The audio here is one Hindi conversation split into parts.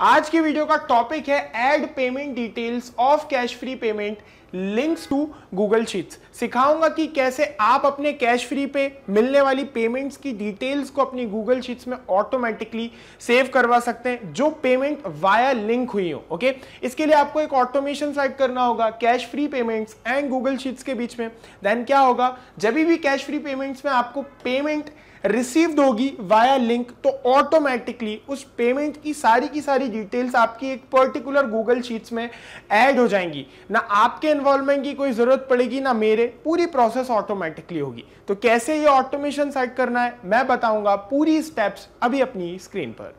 आज की वीडियो का टॉपिक है add payment details of Cashfree payment links to Google sheets सिखाऊंगा कि कैसे आप अपने कैश फ्री पे मिलने वाली पेमेंट्स की डिटेल्स को अपनी गूगल शीट्स में ऑटोमेटिकली सेव करवा सकते हैं जो पेमेंट वाया लिंक हुई हो ओके इसके लिए आपको एक ऑटोमेशन साइड करना होगा Cashfree payments and Google sheets के बीच में देन क्या होगा जब भी कैश फ्री पेमेंट्स में आपको पेमेंट रिसीव्ड होगी वाया लिंक तो ऑटोमेटिकली उस पेमेंट की सारी की सारी डिटेल्स आपकी एक पर्टिकुलर गूगल शीट्स में ऐड हो जाएंगी ना आपके इन्वॉल्वमेंट की कोई ज़रूरत पड़ेगी ना मेरे पूरी प्रोसेस ऑटोमेटिकली होगी तो कैसे ये ऑटोमेशन सेट करना है मैं बताऊंगा पूरी स्टेप्स अभी अपनी स्क्रीन पर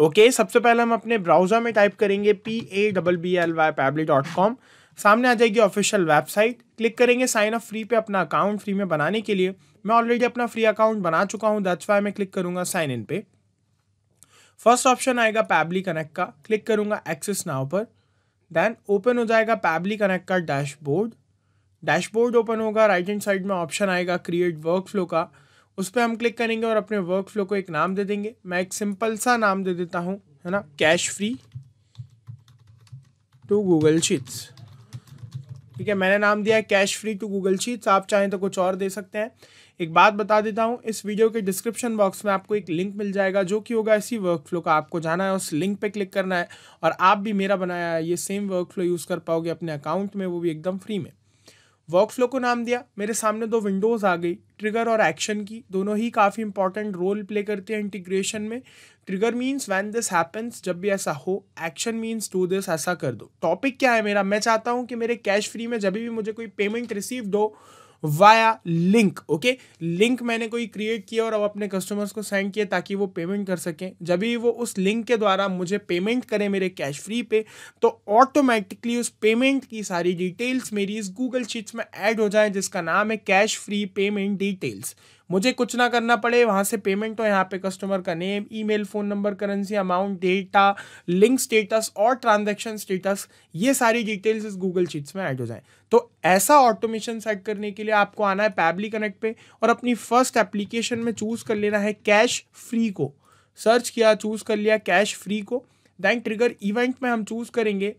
ओके okay, सबसे पहले हम अपने ब्राउजर में टाइप करेंगे P A double B L Y Pabbly dot com सामने आ जाएगी ऑफिशियल वेबसाइट क्लिक करेंगे साइन अप फ्री पे अपना अकाउंट फ्री में बनाने के लिए मैं ऑलरेडी अपना फ्री अकाउंट बना चुका हूँ दैट्स वाई मैं क्लिक करूंगा साइन इन पे फर्स्ट ऑप्शन आएगा पैबली कनेक्ट का क्लिक करूंगा एक्सेस नाव पर देन ओपन हो जाएगा पैबली कनेक्ट का डैशबोर्ड डैशबोर्ड ओपन होगा राइट हैंड साइड में ऑप्शन आएगा क्रिएट वर्क फ्लो का उस पर हम क्लिक करेंगे और अपने वर्क फ्लो को एक नाम दे देंगे मैं एक सिंपल सा नाम दे देता हूँ है ना Cashfree to Google sheets ठीक है मैंने नाम दिया है Cashfree to Google sheets आप चाहें तो कुछ और दे सकते हैं एक बात बता देता हूँ इस वीडियो के डिस्क्रिप्शन बॉक्स में आपको एक लिंक मिल जाएगा जो कि होगा इसी वर्कफ्लो का आपको जाना है उस लिंक पे क्लिक करना है और आप भी मेरा बनाया है ये सेम वर्कफ्लो यूज़ कर पाओगे अपने अकाउंट में वो भी एकदम फ्री में वर्कफ्लो को नाम दिया मेरे सामने दो विंडोज़ आ गई ट्रिगर और एक्शन की दोनों ही काफ़ी इंपॉर्टेंट रोल प्ले करते हैं इंटीग्रेशन में trigger means when this happens जब भी ऐसा हो एक्शन मीन्स डू दिस ऐसा कर दो टॉपिक क्या है मेरा मैं चाहता हूँ कि मेरे कैश फ्री में जब भी मुझे कोई पेमेंट रिसीव्ड हो वाया लिंक ओके लिंक मैंने कोई क्रिएट किया और अब अपने कस्टमर्स को सेंड किया ताकि वो पेमेंट कर सकें जब भी वो उस लिंक के द्वारा मुझे पेमेंट करें मेरे कैश फ्री पे तो ऑटोमेटिकली उस पेमेंट की सारी डिटेल्स मेरी इस गूगल शीट्स में ऐड हो जाए जिसका नाम है कैश फ्री पेमेंट डिटेल्स मुझे कुछ ना करना पड़े वहाँ से पेमेंट हो यहाँ पे कस्टमर का name email phone number currency amount data link status और ट्रांजेक्शन स्टेटस ये सारी डिटेल्स इस गूगल शीट्स में ऐड हो जाए तो ऐसा ऑटोमेशन सेट करने के लिए आपको आना है पैबली कनेक्ट पे और अपनी फर्स्ट एप्लीकेशन में चूज़ कर लेना है कैश फ्री को सर्च किया चूज़ कर लिया कैश फ्री को दैन ट्रिगर इवेंट में हम चूज़ करेंगे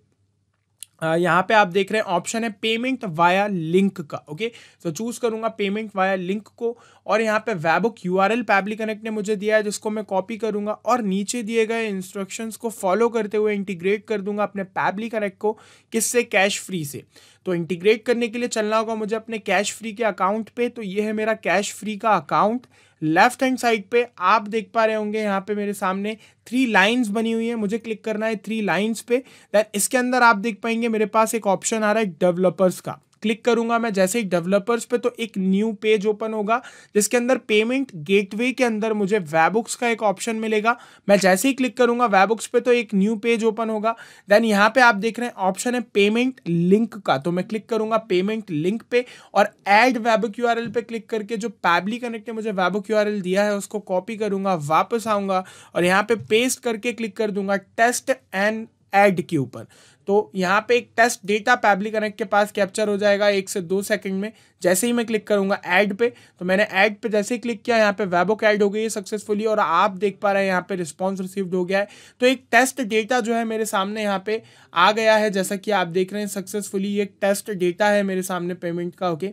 यहाँ पे आप देख रहे हैं ऑप्शन है पेमेंट वाया लिंक का ओके तो चूज करूंगा पेमेंट वाया लिंक को और यहाँ पे webhook U R L Pabbly connect ने मुझे दिया है जिसको मैं कॉपी करूंगा और नीचे दिए गए इंस्ट्रक्शंस को फॉलो करते हुए इंटीग्रेट कर दूंगा अपने पैबली कनेक्ट को किससे कैश फ्री से तो इंटीग्रेट करने के लिए चलना होगा मुझे अपने कैश फ्री के अकाउंट पे तो ये है मेरा कैश फ्री का अकाउंट लेफ्ट हैंड साइड पे आप देख पा रहे होंगे यहाँ पे मेरे सामने थ्री लाइंस बनी हुई है मुझे क्लिक करना है थ्री लाइंस पे देन इसके अंदर आप देख पाएंगे मेरे पास एक ऑप्शन आ रहा है डेवलपर्स का क्लिक करूंगा मैं जैसे ही डेवलपर्स पे तो एक न्यू पेज ओपन होगा जिसके अंदर पेमेंट गेटवे के अंदर मुझे वेबुक्स का एक ऑप्शन मिलेगा मैं जैसे ही क्लिक करूंगा वेबुक्स पे तो एक न्यू पेज ओपन होगा देन यहाँ पे आप देख रहे हैं ऑप्शन है पेमेंट लिंक का तो मैं क्लिक करूंगा पेमेंट लिंक पे और एड वेबुक यू पे क्लिक करके जो पैबली कनेक्ट ने मुझे वेबुक यू दिया है उसको कॉपी करूंगा वापस आऊंगा और यहाँ पे पेस्ट करके क्लिक कर दूंगा टेस्ट एंड एड के ऊपर तो यहाँ पे एक टेस्ट डेटा पैबली कनेक्ट के पास कैप्चर हो जाएगा एक से दो सेकंड में जैसे ही मैं क्लिक करूंगा ऐड पे तो मैंने ऐड पे जैसे ही क्लिक किया यहाँ पे वेबुक ऐड हो गई है सक्सेसफुली और आप देख पा रहे हैं यहाँ पे रिस्पॉन्स रिसीव्ड हो गया है तो एक टेस्ट डेटा जो है मेरे सामने यहाँ पे आ गया है जैसा कि आप देख रहे हैं सक्सेसफुली एक टेस्ट डेटा है मेरे सामने पेमेंट का ओके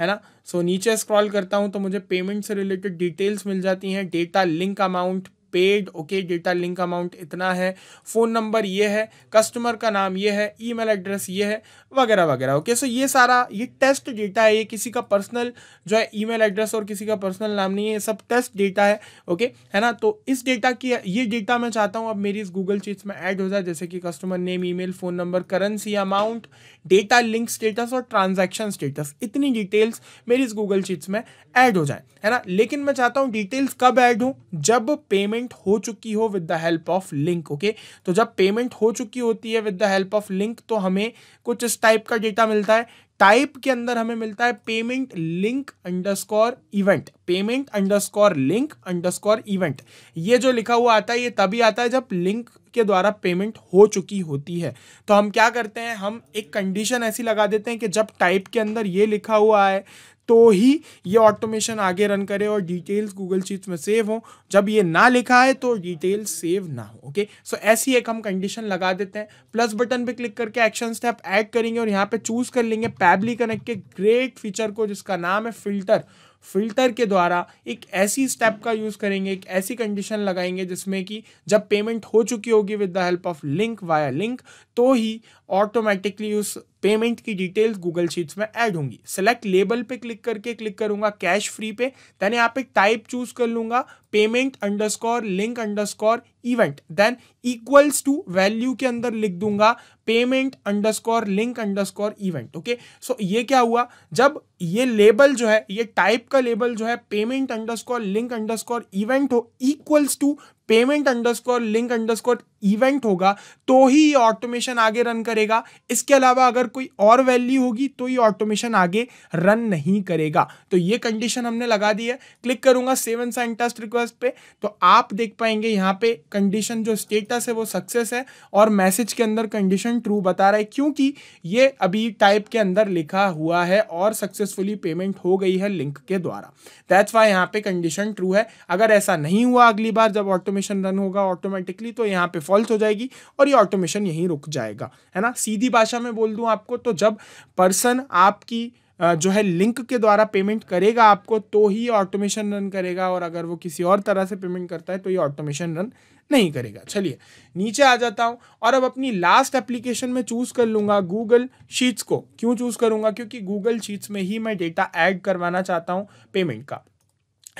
है ना सो so, नीचे स्क्रॉल करता हूँ तो मुझे पेमेंट से रिलेटेड डिटेल्स मिल जाती हैं data link amount paid okay data link amount इतना है फ़ोन नंबर ये है कस्टमर का नाम ये है ईमेल एड्रेस ये है वगैरह वगैरह ओके सो ये सारा ये टेस्ट डेटा है ये किसी का पर्सनल जो है ईमेल एड्रेस और किसी का पर्सनल नाम नहीं है सब टेस्ट डेटा है ओके है ना तो इस डेटा की ये डेटा मैं चाहता हूँ अब मेरी इस गूगल चीज में ऐड हो जाए जैसे कि customer name E phone number currency amount data link status और ट्रांजैक्शन स्टेटस इतनी डिटेल्स मेरी इस गूगल चीट्स में ऐड हो जाए है ना लेकिन मैं चाहता हूँ डिटेल्स कब ऐड हूँ जब पेमेंट पेमेंट हो चुकी हो with the help of link okay तो जब पेमेंट हो चुकी होती है with the help of link तो हमें कुछ इस टाइप का डेटा मिलता है टाइप के अंदर हमें मिलता है payment link underscore event payment underscore link underscore event ये जो लिखा हुआ आता है ये तभी आता है जब लिंक के द्वारा पेमेंट हो चुकी होती है तो हम क्या करते हैं हम एक कंडीशन ऐसी लगा देते हैं कि जब टाइप के अंदर ये लिखा हुआ है तो ही ये ऑटोमेशन आगे रन करे और डिटेल्स गूगल शीट्स में सेव हो जब ये ना लिखा है तो डिटेल्स सेव ना हो ओके सो so, ऐसी एक हम कंडीशन लगा देते हैं प्लस बटन पे क्लिक करके एक्शन स्टेप ऐड करेंगे और यहाँ पे चूज कर लेंगे पैबली कनेक्ट के ग्रेट फीचर को जिसका नाम है फिल्टर फिल्टर के द्वारा एक ऐसी स्टेप का यूज़ करेंगे एक ऐसी कंडीशन लगाएंगे जिसमें कि जब पेमेंट हो चुकी होगी with the help of link via link तो ही ऑटोमेटिकली उस पेमेंट की डिटेल्स गूगल शीट्स में ऐड होंगी सेलेक्ट लेबल पे क्लिक करके क्लिक करूंगा कैश फ्री पे देन यहाँ पे टाइप चूज कर लूंगा payment underscore link underscore event then equals to value के अंदर लिख दूंगा payment underscore link underscore event okay so ये क्या हुआ जब ये लेबल जो है ये टाइप का लेबल जो है payment underscore link underscore event हो equals to payment underscore link underscore event होगा तो ही ये ऑटोमेशन आगे रन करेगा इसके अलावा अगर कोई और वैल्यू होगी तो ये ऑटोमेशन आगे रन नहीं करेगा तो ये कंडीशन हमने लगा दी है क्लिक करूंगा सेवन साइन टेस्ट रिक्वेस्ट पे तो आप देख पाएंगे यहाँ पे कंडीशन जो स्टेटस है वो सक्सेस है और मैसेज के अंदर कंडीशन ट्रू बता रहा है क्योंकि ये अभी टाइप के अंदर लिखा हुआ है और सक्सेसफुली पेमेंट हो गई है लिंक के द्वारा दैट्स वाई यहाँ पे कंडीशन ट्रू है अगर ऐसा नहीं हुआ अगली बार जब ऑटो ऑटोमेशन रन होगा ऑटोमेटिकली तो यहाँ पे फॉल्स हो जाएगी और ये ऑटोमेशन यहीं रुक जाएगा है ना सीधी भाषा में बोल दूँ आपको तो जब पर्सन आपकी जो है लिंक के द्वारा पेमेंट करेगा आपको तो ही ऑटोमेशन रन करेगा और अगर वो किसी और तरह से पेमेंट करता है तो ये ऑटोमेशन रन नहीं करेगा चलिए नीचे आ जाता हूँ और अब अपनी लास्ट एप्लीकेशन में चूज़ कर लूंगा गूगल शीट्स को क्यों चूज़ करूंगा क्योंकि गूगल शीट्स में ही मैं डेटा ऐड करवाना चाहता हूँ पेमेंट का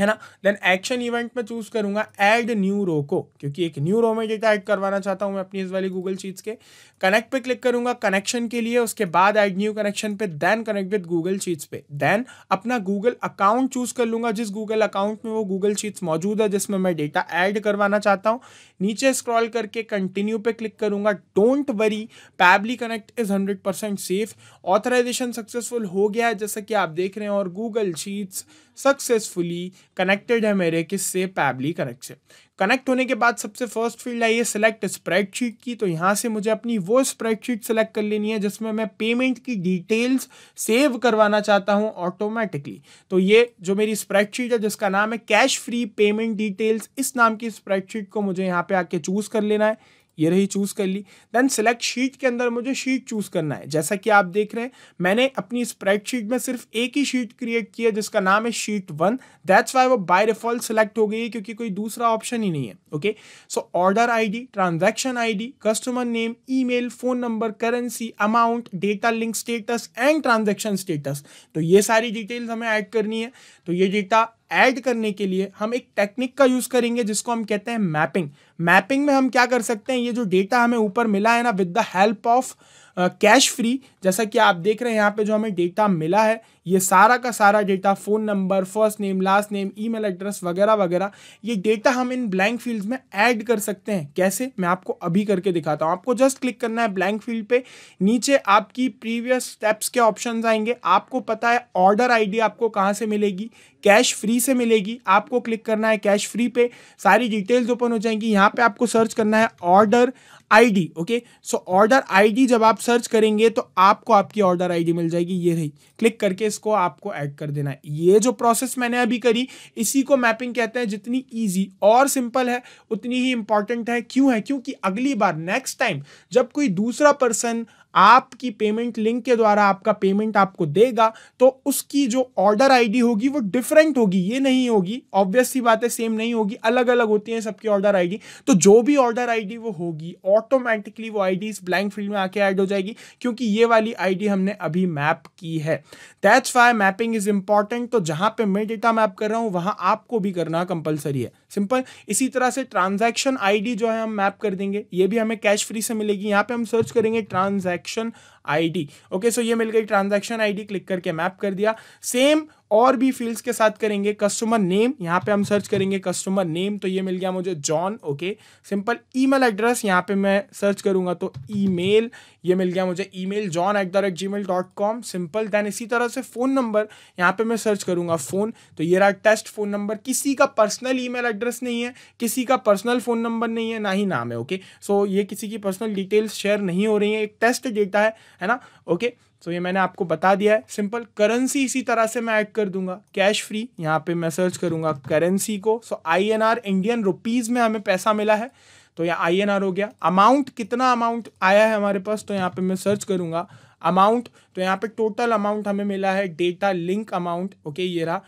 है ना देन एक्शन इवेंट में चूज करूंगा एड न्यू रो को क्योंकि एक न्यू रो में डेटा ऐड करवाना चाहता हूं मैं अपनी इस वाली गूगल चीज के कनेक्ट पे क्लिक करूंगा कनेक्शन के लिए उसके बाद एड न्यू कनेक्शन पे देन कनेक्ट विद गूगल चीज पे देन अपना गूगल अकाउंट चूज कर लूंगा जिस गूगल अकाउंट में वो गूगल चीज मौजूद है जिसमें मैं डेटा ऐड करवाना चाहता हूँ नीचे स्क्रॉल करके कंटिन्यू पे क्लिक करूंगा don't worry Pabbly connect is hundred percent safe authorization successful हो गया है जैसा कि आप देख रहे हैं और गूगल चीज सक्सेसफुली कनेक्टेड है मेरे किस से पैबली कनेक्ट से कनेक्ट होने के बाद सबसे फर्स्ट फील्ड आई है सिलेक्ट स्प्रेडशीट की तो यहाँ से मुझे अपनी वो स्प्रेडशीट सेलेक्ट कर लेनी है जिसमें मैं पेमेंट की डिटेल्स सेव करवाना चाहता हूँ ऑटोमेटिकली तो ये जो मेरी स्प्रेडशीट है जिसका नाम है कैश फ्री पेमेंट डिटेल्स इस नाम की स्प्रेडशीट को मुझे यहाँ पे आके चूज कर लेना है ये रही चूज़ कर ली देन सेलेक्ट शीट के अंदर मुझे शीट चूज़ करना है जैसा कि आप देख रहे हैं मैंने अपनी स्प्रेडशीट में सिर्फ एक ही शीट क्रिएट की है जिसका नाम है शीट वन दैट्स वाई वो बाय डिफॉल्ट सेलेक्ट हो गई है क्योंकि कोई दूसरा ऑप्शन ही नहीं है okay so order ID transaction ID customer name email phone number currency amount data link status and transaction status तो ये सारी डिटेल्स हमें ऐड करनी है तो ये डेटा ऐड करने के लिए हम एक टेक्निक का यूज करेंगे जिसको हम कहते हैं मैपिंग मैपिंग में हम क्या कर सकते हैं ये जो डेटा हमें ऊपर मिला है ना with the help of Cashfree जैसा कि आप देख रहे हैं यहाँ पे जो हमें डेटा मिला है ये सारा का सारा data phone number first name last name email address वगैरह वगैरह ये डेटा हम इन ब्लैंक फील्ड में ऐड कर सकते हैं कैसे मैं आपको अभी करके दिखाता हूँ आपको जस्ट क्लिक करना है ब्लैंक फील्ड पे नीचे आपकी प्रीवियस स्टेप्स के ऑप्शन आएंगे आपको पता है ऑर्डर आई आपको कहाँ से मिलेगी कैश फ्री से मिलेगी आपको क्लिक करना है कैश फ्री पे सारी डिटेल्स ओपन हो जाएंगी यहाँ पे आपको सर्च करना है order ID okay so order ID जब आप सर्च करेंगे तो आपको आपकी ऑर्डर आईडी मिल जाएगी ये रही क्लिक करके इसको आपको ऐड कर देना है ये जो प्रोसेस मैंने अभी करी इसी को मैपिंग कहते हैं जितनी ईजी और सिंपल है उतनी ही इंपॉर्टेंट है क्यों है क्योंकि अगली बार नेक्स्ट टाइम जब कोई दूसरा पर्सन आपकी पेमेंट लिंक के द्वारा आपका पेमेंट आपको देगा तो उसकी जो ऑर्डर आईडी होगी वो डिफरेंट होगी ये नहीं होगी ऑब्वियस सी बातें सेम नहीं होगी अलग अलग होती हैं सबकी ऑर्डर आईडी तो जो भी ऑर्डर आईडी वो होगी ऑटोमेटिकली वो आईडी इस ब्लैंक फील्ड में आके ऐड हो जाएगी क्योंकि ये वाली आईडी हमने अभी मैप की है that's why mapping is important तो जहां पे मैं डेटा मैप कर रहा हूँ वहां आपको भी करना कंपलसरी है सिंपल इसी तरह से ट्रांजैक्शन आईडी जो है हम मैप कर देंगे ये भी हमें कैश फ्री से मिलेगी यहाँ पे हम सर्च करेंगे ट्रांजैक्शन आईडी ओके सो ये मिल गई ट्रांजैक्शन आईडी क्लिक करके मैप कर दिया सेम और भी फील्ड्स के साथ करेंगे कस्टमर नेम यहाँ पे हम सर्च करेंगे कस्टमर नेम तो ये मिल गया मुझे John okay simple email address यहाँ पे मैं सर्च करूँगा तो ईमेल ये मिल गया मुझे email John at the rate Gmail dot com simple then इसी तरह से फ़ोन नंबर यहाँ पे मैं सर्च करूंगा फ़ोन तो ये रहा टेस्ट फ़ोन नंबर किसी का पर्सनल मेल एड्रेस नहीं है किसी का पर्सनल फ़ोन नंबर नहीं है ना ही नाम है ओके सो so, ये किसी की पर्सनल डिटेल्स शेयर नहीं हो रही है एक टेस्ट डेटा है है ना ओके सो so, ये मैंने आपको बता दिया है सिंपल करेंसी इसी तरह से मैं ऐड कर दूंगा कैश फ्री यहाँ पे मैं सर्च करूंगा करेंसी को so I N R Indian rupees में हमें पैसा मिला है तो यहाँ आई एन आर हो गया अमाउंट कितना अमाउंट आया है हमारे पास तो यहाँ पे मैं सर्च करूंगा अमाउंट तो यहाँ पे टोटल अमाउंट हमें मिला है डेटा लिंक अमाउंट ओके ये रहा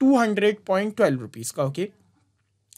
two hundred point twelve rupees का ओके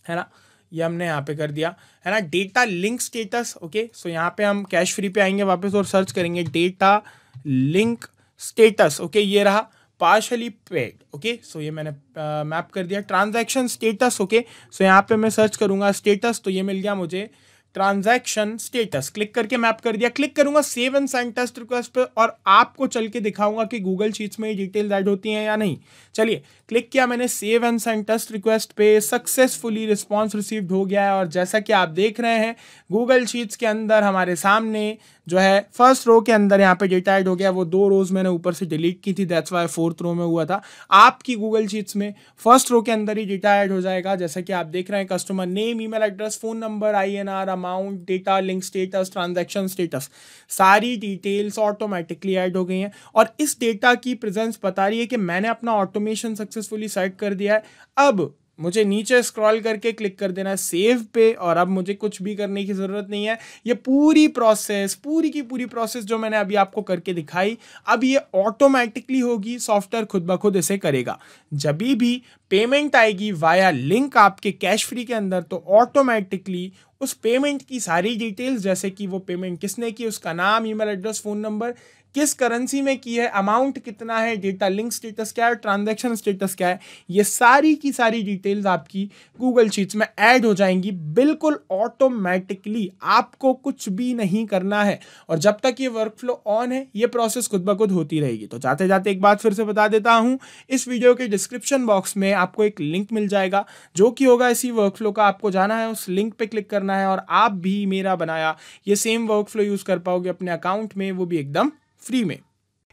है ना ये हमने यहाँ पे कर दिया है ना data link status okay so यहाँ पे हम कैश फ्री पे आएंगे वापस और सर्च करेंगे डेटा लिंक स्टेटस ओके ये रहा पार्शली पेड ओके सो ये मैंने मैप uh, कर दिया ट्रांजैक्शन स्टेटस ओके सो यहाँ पे मैं सर्च करूँगा स्टेटस तो ये मिल गया मुझे ट्रांजैक्शन स्टेटस क्लिक करके मैप कर दिया क्लिक करूंगा save and sign test request पर और आपको चल के दिखाऊंगा कि गूगल शीट्स में ये डिटेल्स ऐड होती हैं या नहीं चलिए क्लिक किया मैंने save and sign test request पे सक्सेसफुली रिस्पांस रिसीव्ड हो गया है और जैसा कि आप देख रहे हैं गूगल शीट्स के अंदर हमारे सामने जो है फर्स्ट रो के अंदर यहाँ पे डेटा ऐड हो गया वो दो रोज मैंने ऊपर से डिलीट की थी दैट्स वाई फोर्थ रो में हुआ था आपकी गूगल चीट्स में फर्स्ट रो के अंदर ही डेटा ऐड हो जाएगा जैसा कि आप देख रहे हैं customer name email address phone number I N R amount data link status transaction status सारी डिटेल्स ऑटोमेटिकली ऐड हो गई हैं और इस डेटा की प्रेजेंस बता रही है कि मैंने अपना ऑटोमेशन सक्सेसफुली सेट कर दिया है अब मुझे नीचे स्क्रॉल करके क्लिक कर देना है सेव पे और अब मुझे कुछ भी करने की ज़रूरत नहीं है ये पूरी प्रोसेस पूरी की पूरी प्रोसेस जो मैंने अभी आपको करके दिखाई अब ये ऑटोमेटिकली होगी सॉफ्टवेयर खुद ब खुद इसे करेगा जब भी पेमेंट आएगी वाया लिंक आपके कैश फ्री के अंदर तो ऑटोमेटिकली उस पेमेंट की सारी डिटेल्स जैसे कि वो पेमेंट किसने की उसका नाम ईमेल एड्रेस फ़ोन नंबर किस करेंसी में की है अमाउंट कितना है डेटा लिंक स्टेटस क्या है ट्रांजेक्शन स्टेटस क्या है ये सारी की सारी डिटेल्स आपकी गूगल शीट्स में ऐड हो जाएंगी बिल्कुल ऑटोमेटिकली आपको कुछ भी नहीं करना है और जब तक ये वर्क फ्लो ऑन है ये प्रोसेस खुद ब खुद होती रहेगी तो जाते जाते एक बात फिर से बता देता हूँ इस वीडियो के डिस्क्रिप्शन बॉक्स में आपको एक लिंक मिल जाएगा जो कि होगा इसी वर्क फ्लो का आपको जाना है उस लिंक पर क्लिक करना है और आप भी मेरा बनाया ये सेम वर्क फ्लो यूज़ कर पाओगे अपने अकाउंट में वो भी एकदम फ्री में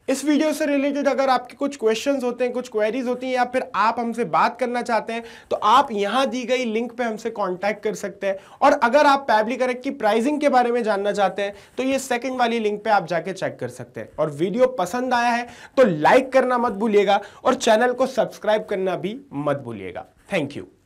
इस वीडियो से रिलेटेड अगर आपके कुछ क्वेश्चंस होते हैं कुछ क्वेरीज होती हैं या फिर आप हमसे बात करना चाहते हैं तो आप यहां दी गई लिंक पे हमसे कांटेक्ट कर सकते हैं और अगर आप पैबली करेक्ट की प्राइसिंग के बारे में जानना चाहते हैं तो ये सेकंड वाली लिंक पे आप जाके चेक कर सकते हैं और वीडियो पसंद आया है तो लाइक करना मत भूलिएगा और चैनल को सब्सक्राइब करना भी मत भूलिएगा थैंक यू